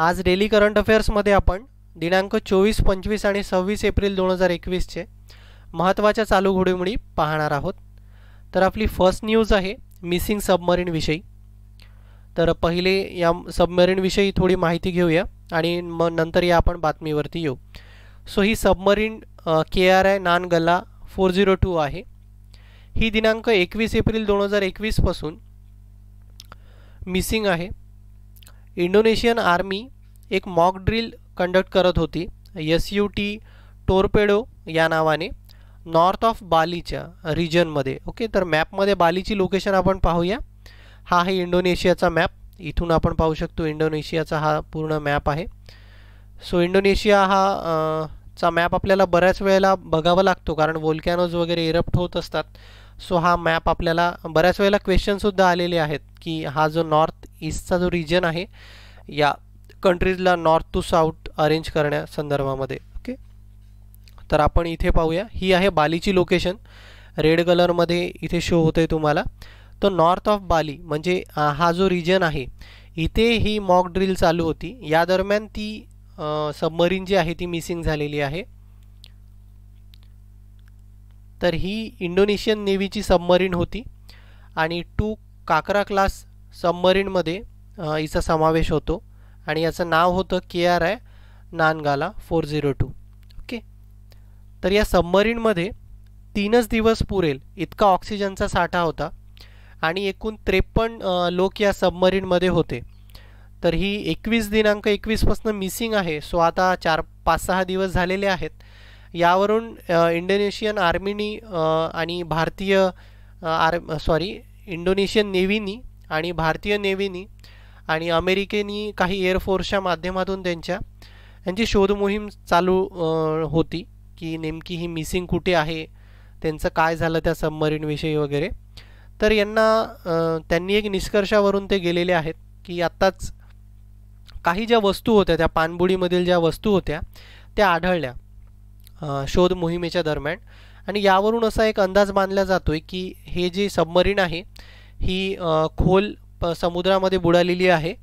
आज daily current अफेअर्समध्ये आपण दिनांक चोवीस पंचवीस आणि सव्वीस एप्रिल दोन हजार एकवीसचे महत्त्वाच्या चालू घोडीमोडी पाहणार आहोत तर आपली फर्स्ट न्यूज आहे मिसिंग सबमरीनविषयी तर पहिले या सबमरीनविषयी थोडी माहिती घेऊया आणि मग नंतर या आपण बातमीवरती येऊ सो ही submarine K R I Nanggala four zero to आहे ही दिनांक एकवीस एप्रिल दोन हजार एकवीसपासून मिसिंग आहे इंडोनेशियन आर्मी एक मॉक ड्रिल कंडक्ट करत होती एस यू टी टोरपेडो या नावाने नॉर्थ ऑफ बालीच्या रिजनमध्ये ओके तर मॅपमध्ये बालीची लोकेशन आपण पाहूया हा आहे इंडोनेशियाचा मॅप इथून आपण पाहू शकतो इंडोनेशियाचा हा पूर्ण मॅप आहे सो इंडोनेशिया हा चा मॅप आपल्याला बऱ्याच वेळेला बघावा लागतो कारण वोलकॅनोज वगैरे इरप्ट होत असतात सो हा मॅप आपल्याला बऱ्याच वेळेला क्वेश्चनसुद्धा आलेले आहेत की हा जो नॉर्थ ईस्टचा जो रिजन आहे या कंट्रीजला नॉर्थ टू साऊथ अरेंज करण्या ओके तर आपण इथे पाहूया ही आहे बालीची लोकेशन रेड कलरमध्ये इथे शो होत आहे तुम्हाला तर नॉर्थ ऑफ बाली म्हणजे हा जो रिजन आहे इथे ही मॉक ड्रिल चालू होती या दरम्यान ती सबमरीन जी आहे ती मिसिंग झालेली आहे तर ही इंडोनेशियन नेव्हीची सबमरीन होती आणि टू काकरा क्लास सबमरीनमध्ये हिचा समावेश होतो आणि याचं नाव होतं K R I Nanggala four zero two okay तर या सबमरीनमध्ये तीनच दिवस पुरेल इतका ऑक्सिजनचा साठा होता आणि एकूण त्रेपन्न लोक या सबमरीनमध्ये होते तर ही एकवीस दिनांक एकवीसपासून मिसिंग आहे सो आता चार पाच सहा दिवस झालेले आहेत यावरून इंडोनेशियन आर्मीनी आणि भारतीय आर्म सॉरी इंडोनेशियन नेव्हीनी आणि भारतीय नेव्हीनी आणि अमेरिकेनी काही एअरफोर्सच्या माध्यमातून त्यांच्या यांची शोधमोहीम चालू होती की नेमकी ही मिसिंग कुठे आहे त्यांचं काय झालं त्या सबमरीनविषयी वगैरे तर यांना त्यांनी एक निष्कर्षावरून ते गेलेले आहेत की आत्ताच काही ज्या वस्तू होत्या त्या पाणबुडीमधील ज्या वस्तू होत्या त्या आढळल्या शोध मोहिमेच्या दरम्यान आणि यावरून असा एक अंदाज बांधला जातो आहे की हे जे सबमरीन आहे ही खोल समुद्रामध्ये बुडालेली आहे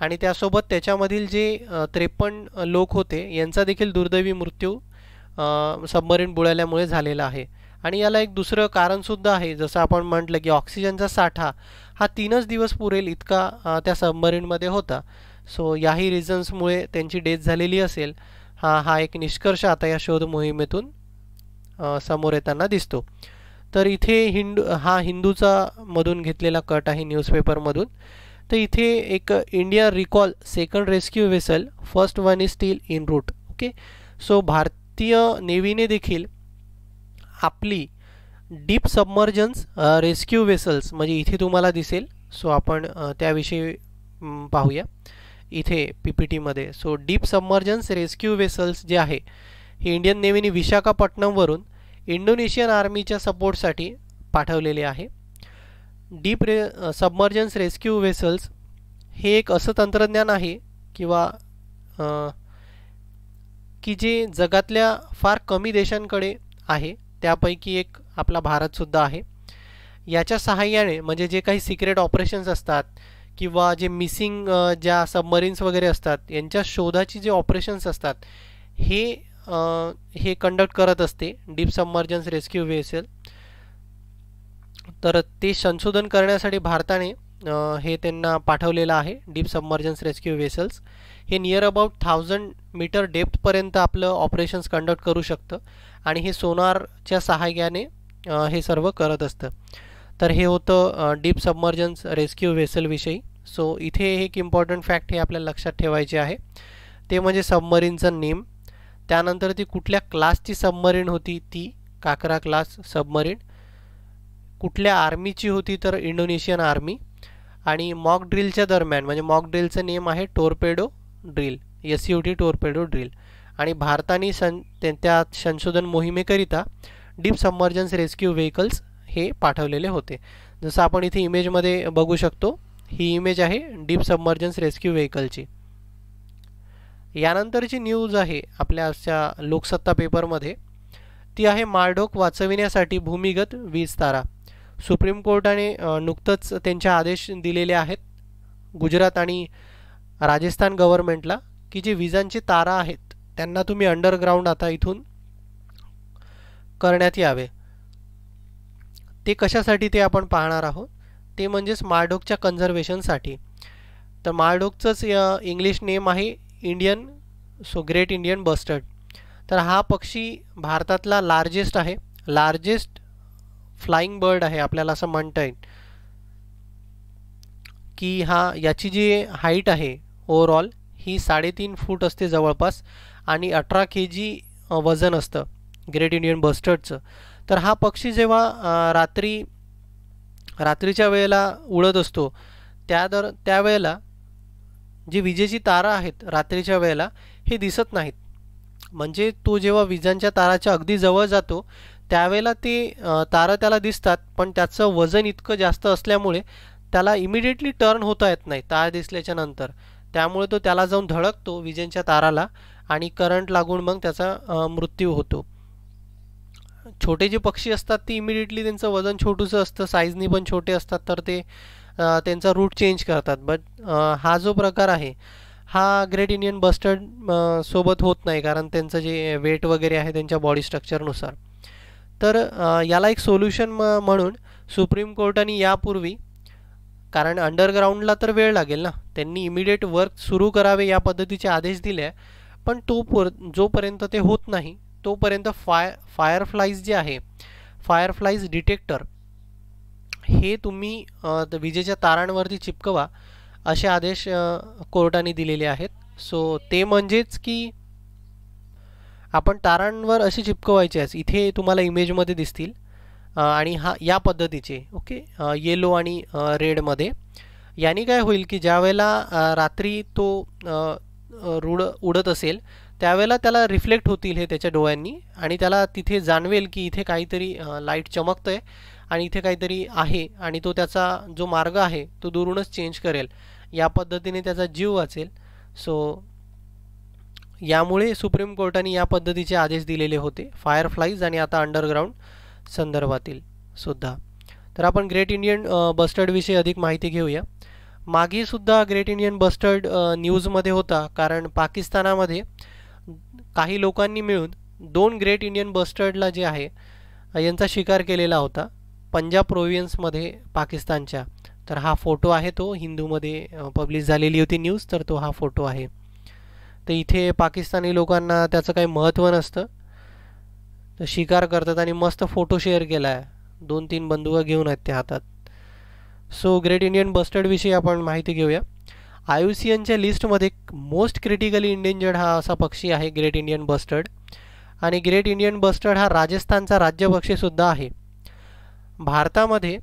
आणि त्यासोबत त्याच्यामधील जे त्रेपन्न लोक होते यांचा देखील दुर्दैवी मृत्यू सबमरीन बुडाल्यामुळे झालेला आहे आणि याला एक दुसरं कारणसुद्धा आहे जसं आपण म्हटलं की ऑक्सिजनचा साठा हा तीनच दिवस पुरेल इतका त्या सबमरीनमध्ये होता सो याही रिझन्समुळे त्यांची डेथ झालेली असेल हा हा एक निष्कर्ष आता या शोध मोहिमेतून समोर येताना दिसतो तर इथे हिंदू हा हिंदूचा मधून घेतलेला कट आहे न्यूजपेपरमधून तर इथे एक India recall second rescue vessel first one is still in route okay so भारतीय नेव्हीने देखील आपली डीप सबमर्जन्स रेस्क्यू वेसल्स म्हणजे इथे तुम्हाला दिसेल सो आपण त्याविषयी पाहूया इथे पी पी टीमध्ये so deep submergence rescue vessels जे आहे हे इंडियन नेव्हीने विशाखापट्टणमवरून इंडोनेशियन आर्मीच्या सपोर्टसाठी पाठवलेले आहे डीप रे सबमर्जन्स रेस्क्यू वेसल्स हे एक असं तंत्रज्ञान आहे किंवा की जे जगातल्या फार कमी देशांकडे आहे त्यापैकी एक आपला भारतसुद्धा आहे याच्या सहाय्याने म्हणजे जे काही सिक्रेट ऑपरेशन्स असतात किंवा जे मिसिंग ज्या सबमरीन्स वगैरे असतात यांच्या शोधाची जे ऑपरेशन्स असतात हे हे कंडक्ट करत असते डीप सबमर्जन्स रेस्क्यू वेसेल तर ते संशोधन करण्यासाठी भारताने हे त्यांना पाठवलेलं आहे डीप सबमर्जन्स रेस्क्यू व्हेसल्स हे नियर अबाउट थाउजंड मीटर डेप्थपर्यंत आपलं ऑपरेशन्स कंडक्ट करू शकतं आणि हे सोनारच्या सहाय्याने हे सर्व करत असतं तर हे होतं डीप सबमर्जन्स रेस्क्यू व्हेसलविषयी सो इथे एक इम्पॉर्टंट फॅक्ट हे आपल्याला लक्षात ठेवायचे आहे ते म्हणजे सबमरीनचं नेम त्यानंतर ती कुठल्या क्लासची सबमरीन होती ती काकरा क्लास सबमरीन कुठल्या आर्मीची होती तर इंडोनेशियन आर्मी आणि मॉक ड्रिलच्या दरम्यान म्हणजे मॉक ड्रिलचं नेम आहे torpedo drill S U T torpedo drill आणि भारताने सं त्या संशोधन मोहिमेकरिता डीप सबमर्जन्स रेस्क्यू व्हेकल्स हे पाठवलेले होते जसं आपण इथे इमेजमध्ये बघू शकतो ही इमेज आहे डीप सबमर्जन्स रेस्क्यू व्हेकलची यानंतरची न्यूज आहे आपल्या आजच्या लोकसत्ता पेपरमध्ये ती आहे मारडोक वाचविण्यासाठी भूमिगत वीज तारा सुप्रीम कोर्टाने नुकतंच त्यांचे आदेश दिलेले आहेत गुजरात आणि राजस्थान गव्हर्नमेंटला की जे विजांचे तारा आहेत त्यांना तुम्ही अंडरग्राऊंड आता इथून करण्यात यावे ते कशासाठी ते आपण पाहणार आहोत ते म्हणजेच माळढोकच्या कन्झर्वेशनसाठी तर माळढोकचंच इंग्लिश नेम आहे Indian so great Indian bustard तर हा पक्षी भारतातला लार्जेस्ट आहे लार्जेस्ट फ्लाइंग बर्ड आहे आपल्याला असं म्हणता येईल की हा याची जी हाईट आहे ओवरऑल ही साडेतीन फूट असते जवळपास आणि अठरा के जी वजन असतं ग्रेट इंडियन बस्टर्डचं तर हा पक्षी जेव्हा रात्री रात्रीच्या वेळेला उडत असतो त्या दर त्यावेळेला जी विजेची तारा आहेत रात्रीच्या वेळेला हे दिसत नाहीत म्हणजे तो जेव्हा विजांच्या ताराच्या अगदी जवळ जातो त्यावेळेला ते तारा त्याला दिसतात पण त्याचं वजन इतकं जास्त असल्यामुळे त्याला इमिडिएटली टर्न होता येत नाही तार दिसल्याच्या नंतर त्यामुळे तो त्याला जाऊन धडकतो विजेंच्या ताराला आणि करंट लागून मग त्याचा मृत्यू होतो छोटे जे पक्षी असतात ते इमिडिएटली त्यांचं वजन छोटूसं असतं साईजनी पण छोटे असतात तर ते त्यांचा रूट चेंज करतात बट हा जो प्रकार आहे हा ग्रेट इंडियन बस्टर्ड सोबत होत नाही कारण त्यांचं जे वेट वगैरे आहे त्यांच्या बॉडी स्ट्रक्चरनुसार तर याला एक सोल्युशन म म्हणून सुप्रीम कोर्टाने यापूर्वी कारण अंडरग्राऊंडला तर वेळ लागेल ना त्यांनी इमिडिएट वर्क सुरू करावे या पद्धतीचे आदेश दिले पण तो पर जोपर्यंत ते होत नाही तोपर्यंत फाय फायरफ्लाईज जे आहे फायरफ्लाईज डिटेक्टर हे तुम्ही विजेच्या तारांवरती चिपकवा असे आदेश कोर्टाने दिलेले आहेत सो ते म्हणजेच की आपण तारांवर असे चिपकवायचे आहे इथे तुम्हाला इमेजमध्ये दिसतील आणि हा या पद्धतीचे ओके येलो आणि रेडमध्ये याने काय होईल की ज्या रात्री तो रुड उडत असेल त्यावेळेला त्याला रिफ्लेक्ट होतील हे त्याच्या डोळ्यांनी आणि त्याला तिथे जाणवेल की इथे काहीतरी लाईट चमकतं आहे आणि इथे काहीतरी आहे आणि तो त्याचा जो मार्ग आहे तो दुरूनच चेंज करेल या पद्धतीने त्याचा जीव वाचेल सो यामुळे सुप्रीम कोर्टाने या पद्धतीचे आदेश दिलेले होते फायरफ्लाईज आणि आता अंडरग्राऊंड संदर्भातील सुद्धा तर आपण ग्रेट इंडियन बस्टर्डविषयी अधिक माहिती घेऊया मागेसुद्धा ग्रेट इंडियन बस्टर्ड न्यूजमध्ये होता कारण पाकिस्तानामध्ये काही लोकांनी मिळून दोन ग्रेट इंडियन बस्टर्डला जे आहे यांचा शिकार केलेला होता पंजाब प्रोव्हियन्समध्ये पाकिस्तानच्या तर हा फोटो आहे तो हिंदूमध्ये पब्लिश झालेली होती न्यूज तर तो हा फोटो आहे तर इथे पाकिस्तानी लोकांना त्याचं काही महत्त्व नसतं तर शिकार करतात आणि मस्त फोटो शेअर केला आहे दोन तीन बंदुका घेऊन आहेत त्या हातात सो ग्रेट इंडियन बस्टर्डविषयी आपण माहिती घेऊया आय यू सी एनच्या लिस्टमध्ये मोस्ट क्रिटिकली इंडेंजर्ड हा असा पक्षी आहे ग्रेट इंडियन बस्टर्ड आणि ग्रेट इंडियन बस्टर्ड हा राजस्थानचा राज्य राज्यपक्षीसुद्धा आहे भारतामध्ये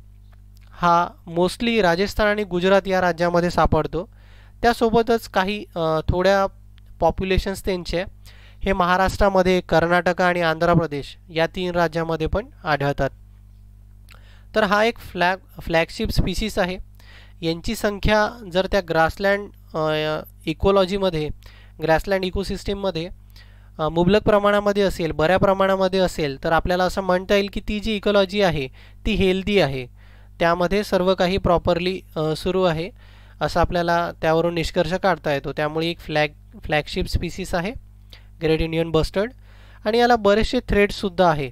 हा मोस्टली राजस्थान आणि गुजरात या राज्यामध्ये सापडतो त्यासोबतच काही थोड्या पॉप्युलेशन्स त्यांचे हे महाराष्ट्रामध्ये कर्नाटक आणि आंध्र प्रदेश या तीन राज्यांमध्ये पण आढळतात तर हा एक फ्लॅग फ्लॅगशिप स्पीसीस आहे यांची संख्या जर त्या ग्रासलँड इकोलॉजीमध्ये ग्रासलँड इकोसिस्टीममध्ये मुबलक प्रमाणामध्ये असेल बऱ्या प्रमाणामध्ये असेल तर आपल्याला असं म्हणता येईल की ती जी इकोलॉजी आहे ती हेल्दी आहे त्यामध्ये सर्व काही प्रॉपरली सुरू आहे असं आपल्याला त्यावरून निष्कर्ष काढता येतो त्यामुळे एक फ्लॅग फ्लॅगशिप स्पीसीस आहे ग्रेट इंडियन बस्टर्ड आणि याला बरेचसे थ्रेडसुद्धा आहे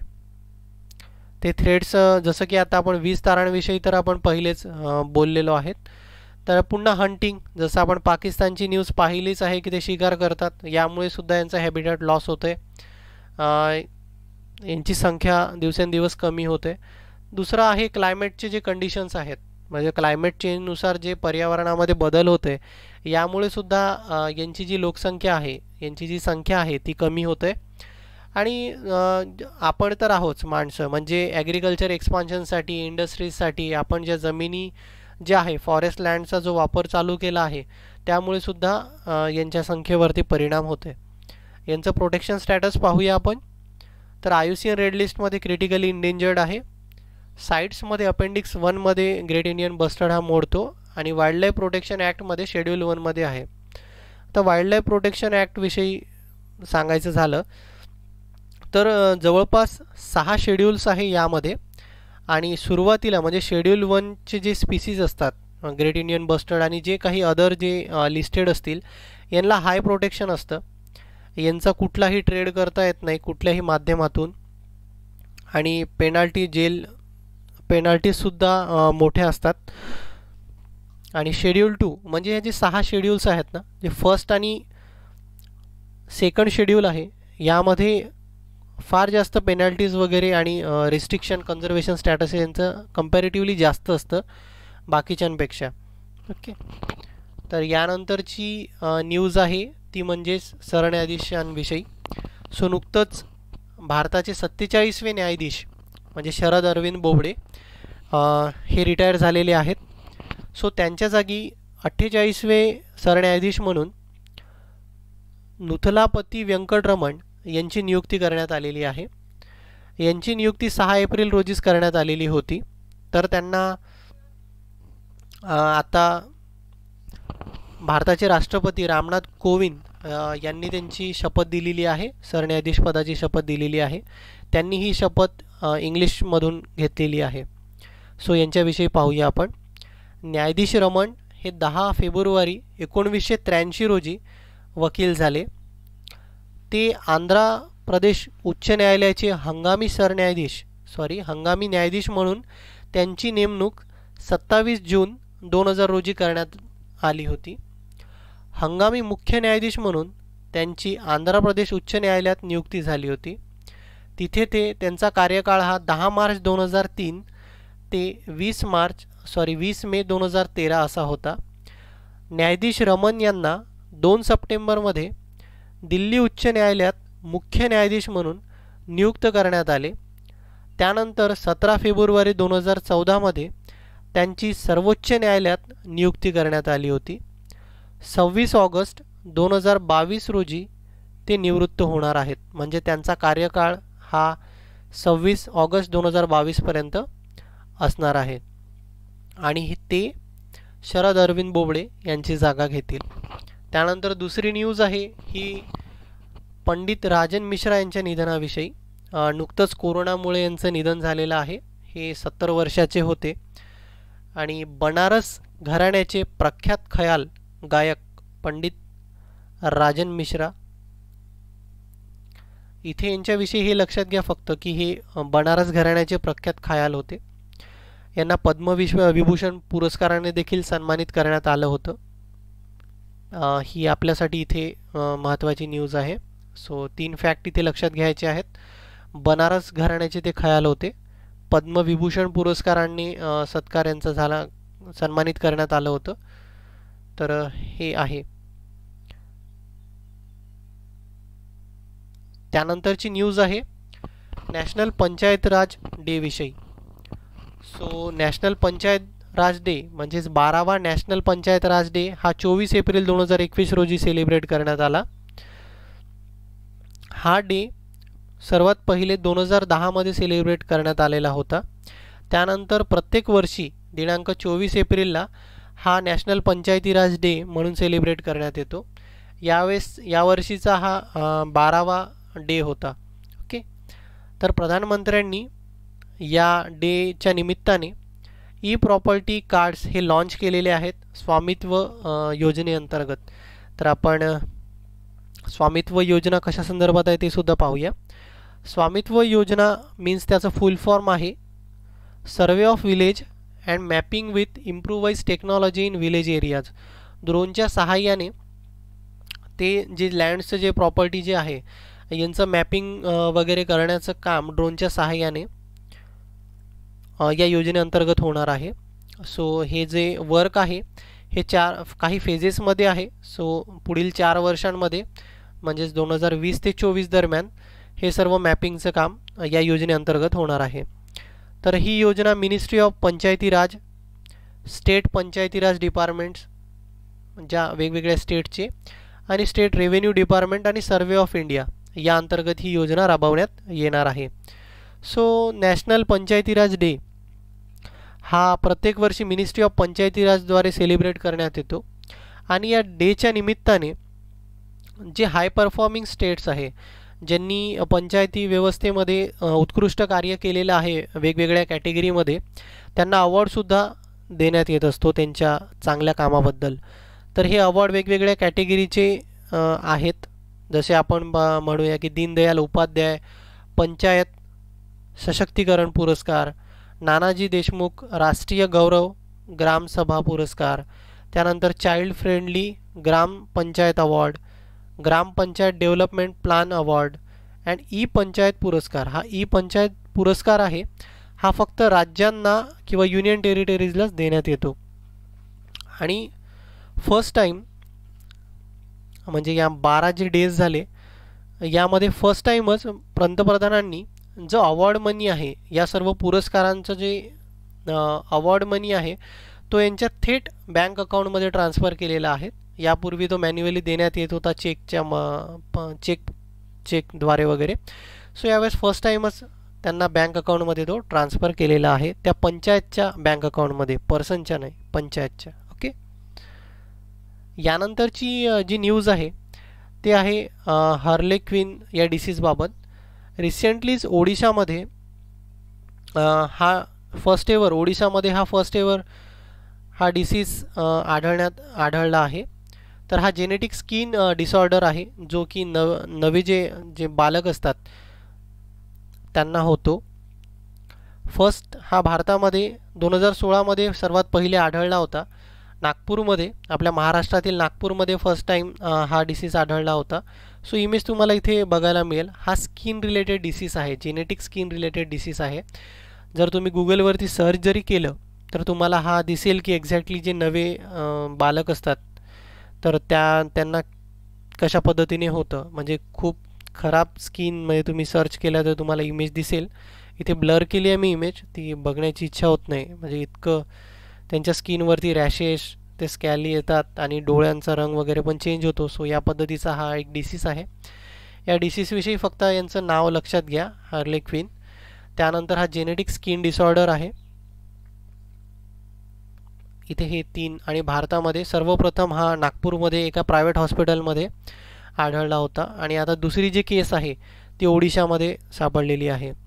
ते थ्रेड्स जसं की आता आपण वीज तारांविषयी तर आपण पहिलेच बोललेलो आहेत तर पुन्हा हंटिंग जसं आपण पाकिस्तानची न्यूज पाहिलीच आहे की ते शिकार करतात यामुळे सुद्धा यांचा हॅबिटॅट लॉस होते यांची संख्या दिवसेंदिवस कमी होते दुसरं आहे क्लायमेटचे जे कंडिशन्स आहेत म्हणजे क्लायमेट चेंजनुसार जे पर्यावरणामध्ये बदल होते यामुळे सुद्धा यांची जी लोकसंख्या आहे यांची जी संख्या आहे ती कमी होते आणि आपण तर आहोच माणसं म्हणजे ॲग्रिकल्चर एक्सपान्शनसाठी इंडस्ट्रीजसाठी आपण ज्या जमिनी ज्या आहे फॉरेस्ट लँडचा जो वापर चालू केला आहे त्यामुळे सुद्धा यांच्या संख्येवरती परिणाम होते यांचं प्रोटेक्शन स्टॅटस पाहूया आपण तर आयुसियन रेड लिस्टमध्ये क्रिटिकली इंडेंजर्ड आहे साईट्समध्ये अपेंडिक्स वनमध्ये ग्रेट इंडियन बस्टर्ड हा मोडतो आणि वाईल्डलाईफ प्रोटेक्शन ॲक्टमध्ये शेड्यूल वनमध्ये आहे तर वाईल्डलाईफ प्रोटेक्शन ॲक्टविषयी सांगायचं झालं तर जवळपास सहा शेड्यूल्स आहे यामध्ये आणि सुरुवातीला म्हणजे शेड्यूल वनचे जे स्पीसीज असतात ग्रेट इंडियन बस्टर्ड आणि जे काही अदर जे लिस्टेड असतील यांना हाय प्रोटेक्शन असतं यांचा कुठलाही ट्रेड करता येत नाही कुठल्याही माध्यमातून आणि पेनाल्टी जेल पेनाल्टीजसुद्धा मोठ्या असतात आणि शेड्यूल टू म्हणजे हे जे सहा शेड्यूल्स आहेत ना जे फर्स्ट आणि सेकंड शेड्यूल आहे यामध्ये फार जास्त पेनल्टीज वगैरे आणि रिस्ट्रिक्शन कन्झर्वेशन स्टॅटस यांचं कम्पॅरेटिव्हली जास्त असतं बाकीच्यांपेक्षा ओके तर यानंतरची न्यूज आहे ती म्हणजेच सरन्यायाधीशांविषयी सो नुकतंच भारताचे सत्तेचाळीसवे न्यायाधीश म्हणजे शरद अरविंद बोबडे हे रिटायर झालेले आहेत सो त्यांच्या जागी अठ्ठेचाळीसवे सरन्यायाधीश म्हणून नुथलापती व्यंकटरमण यांची नियुक्ती करण्यात आलेली आहे यांची नियुक्ती सहा एप्रिल रोजीच करण्यात आलेली होती तर त्यांना आता भारताचे राष्ट्रपती रामनाथ कोविंद यांनी त्यांची शपथ दिलेली आहे पदाची शपथ दिलेली आहे त्यांनी ही शपथ इंग्लिशमधून घेतलेली आहे सो यांच्याविषयी पाहूया आपण न्यायाधीश रमण हे दहा फेब्रुवारी एकोणवीसशे त्र्याऐंशी रोजी वकील झाले ते आंध्र प्रदेश उच्च न्यायालयाचे हंगामी सरन्यायाधीश सॉरी हंगामी न्यायाधीश म्हणून त्यांची नेमणूक सत्तावीस जून दोन हजार रोजी करण्यात आली होती हंगामी मुख्य न्यायाधीश म्हणून त्यांची आंध्र प्रदेश उच्च न्यायालयात नियुक्ती झाली होती तिथे ते त्यांचा कार्यकाळ हा दहा मार्च दोन हजार तीन ते वीस मार्च सॉरी वीस मे दोन हजार तेरा असा होता न्यायाधीश रमन यांना दोन सप्टेंबरमध्ये दिल्ली उच्च न्यायालयात मुख्य न्यायाधीश म्हणून नियुक्त करण्यात आले त्यानंतर सतरा फेब्रुवारी दोन हजार चौदामध्ये त्यांची सर्वोच्च न्यायालयात नियुक्ती करण्यात आली होती सव्वीस ऑगस्ट दोन हजार बावीस रोजी ते निवृत्त होणार आहेत म्हणजे त्यांचा कार्यकाळ हा सव्वीस ऑगस्ट दोन हजार बावीसपर्यंत असणार आहे आणि ते शरद अरविंद बोबडे यांची जागा घेतील त्यानंतर दुसरी न्यूज आहे ही पंडित राजन मिश्रा यांच्या निधनाविषयी नुकतंच कोरोनामुळे यांचं निधन झालेलं आहे हे सत्तर वर्षाचे होते आणि बनारस घराण्याचे प्रख्यात खयाल गायक पंडित राजन मिश्रा इथे यांच्याविषयी हे लक्षात घ्या फक्त की हे बनारस घराण्याचे प्रख्यात खयाल होते यांना पद्मविश्व अभिभूषण पुरस्काराने देखील सन्मानित करण्यात आलं होतं ही आपल्यासाठी इथे महत्त्वाची न्यूज आहे सो तीन फॅक्ट इथे लक्षात घ्यायचे आहेत बनारस घराण्याचे ते खयाल होते पद्मविभूषण पुरस्कारांनी सत्कार यांचा झाला सन्मानित करण्यात आलं होतं तर हे आहे त्यानंतरची न्यूज आहे नॅशनल पंचायत राज डे विषयी so national panchayat raj day म्हणजेच बारावा नॅशनल पंचायत राज डे हा चोवीस एप्रिल दोन हजार एकवीस रोजी सेलिब्रेट करण्यात आला हा डे सर्वात पहिले दोन हजार दहामध्ये सेलिब्रेट करण्यात आलेला होता त्यानंतर प्रत्येक वर्षी दिनांक चोवीस एप्रिलला हा नॅशनल पंचायती राज डे म्हणून सेलिब्रेट करण्यात येतो यावेळेस यावर्षीचा हा बारावा डे होता ओके तर प्रधानमंत्र्यांनी या डेच्या निमित्ताने ई प्रॉपर्टी कार्ड्स हे लॉन्च केलेले आहेत स्वामित्व योजनेअंतर्गत तर आपण स्वामित्व योजना कशा संदर्भात आहे ते सुद्धा पाहूया स्वामित्व योजना मीन्स त्याचं फुल फॉर्म आहे survey of village and mapping with improvise technology in village areas ड्रोनच्या सहाय्याने ते जे लँडचं जे प्रॉपर्टी जे आहे यांचं मॅपिंग वगैरे करण्याचं काम ड्रोनच्या सहाय्याने या योजनेअंतर्गत होणार आहे सो हे जे वर्क आहे हे चार काही फेजेसमध्ये आहे सो पुढील चार वर्षांमध्ये म्हणजेच दोन हजार वीस ते चोवीस दरम्यान हे सर्व मॅपिंगचं काम या योजनेअंतर्गत होणार आहे तर ही योजना ministry of panchayati raj state panchayati raj departments ज्या वेगवेगळ्या स्टेटचे आणि स्टेट रेव्हेन्यू डिपार्टमेंट आणि सर्वे ऑफ इंडिया या अंतर्गत ही योजना राबवण्यात येणार आहे सो नॅशनल पंचायतीराज डे हा प्रत्येक वर्षी मिनिस्ट्री ऑफ पंचायतीराजद्वारे सेलिब्रेट करण्यात येतो आणि या डेच्या निमित्ताने जे हाय परफॉर्मिंग स्टेट्स आहे ज्यांनी पंचायती व्यवस्थेमध्ये उत्कृष्ट कार्य केलेलं आहे वेगवेगळ्या कॅटेगरीमध्ये त्यांना अवॉर्डसुद्धा देण्यात येत असतो त्यांच्या चांगल्या कामाबद्दल तर हे अवॉर्ड वेगवेगळ्या कॅटेगरीचे आहेत जसे आपण बा म्हणूया की दीनदयाल उपाध्याय पंचायत सशक्तीकरण पुरस्कार नानाजी देशमुख राष्ट्रीय गौरव ग्रामसभा पुरस्कार त्यानंतर child friendly Grampanchayat award Grampanchayat development plan award and E panchayat Puraskar हा ई पंचायत पुरस्कार आहे हा फक्त राज्यांना किंवा युनियन टेरिटरीजलाच देण्यात येतो आणि फर्स्ट टाईम म्हणजे या बारा जे डेज झाले यामध्ये फर्स्ट टाईमच पंतप्रधानांनी जो अवॉर्ड मनी आहे या सर्व पुरस्कारांचं जे अवॉर्ड मनी आहे तो यांच्या थेट बँक अकाउंटमध्ये ट्रान्स्फर केलेला आहे यापूर्वी तो मॅन्युअली देण्यात येत होता चेकच्या म चेक चेकद्वारे वगैरे सो यावेळेस फर्स्ट टाईमच त्यांना बँक अकाउंटमध्ये तो ट्रान्स्फर केलेला आहे त्या पंचायतच्या बँक अकाउंटमध्ये पर्सनच्या नाही पंचायतच्या ओके यानंतरची जी न्यूज आहे ते आहे हर्ले क्वीन या डिसीजबाबत रिसेंटलीच ओडिशामध्ये uh, हा फर्स्ट एवर ओडिशामध्ये हा फर्स्ट एवर हा डिसीज आढळण्यात आढळला आहे तर हा जेनेटिक स्किन डिसऑर्डर आहे जो की नव नवे जे जे बालक असतात त्यांना होतो फर्स्ट हा भारतामध्ये दोन हजार सोळामध्ये सर्वात पहिले आढळला होता नागपूरमध्ये आपल्या महाराष्ट्रातील नागपूरमध्ये फर्स्ट टाईम हा डिसीज आढळला होता सो इमेज तुम्हाला इथे बघायला मिळेल हा स्किन रिलेटेड डिसीज आहे जेनेटिक स्किन रिलेटेड डिसीज आहे जर तुम्ही गुगलवरती सर्च जरी केलं तर तुम्हाला हा दिसेल की एक्झॅक्टली जे नवे बालक असतात तर त्या त्यांना कशा पद्धतीने होतं म्हणजे खूप खराब स्किनमध्ये तुम्ही सर्च केला तर तुम्हाला इमेज दिसेल इथे ब्लर केली आहे मी इमेज ती बघण्याची इच्छा होत नाही म्हणजे इतकं त्यांच्या स्किनवरती रॅशेस ते स्कॅली येतात आणि डोळ्यांचा रंग वगैरे पण चेंज होतो सो या पद्धतीचा हा एक डिसीस आहे या डिसीसविषयी फक्त यांचं नाव लक्षात घ्या हार्ले क्वीन त्यानंतर हा जेनेटिक स्किन डिसऑर्डर आहे इथे हे तीन आणि भारतामध्ये सर्वप्रथम हा नागपूरमध्ये एका प्रायव्हेट हॉस्पिटलमध्ये आढळला होता आणि आता दुसरी जी केस आहे ती ओडिशामध्ये सापडलेली आहे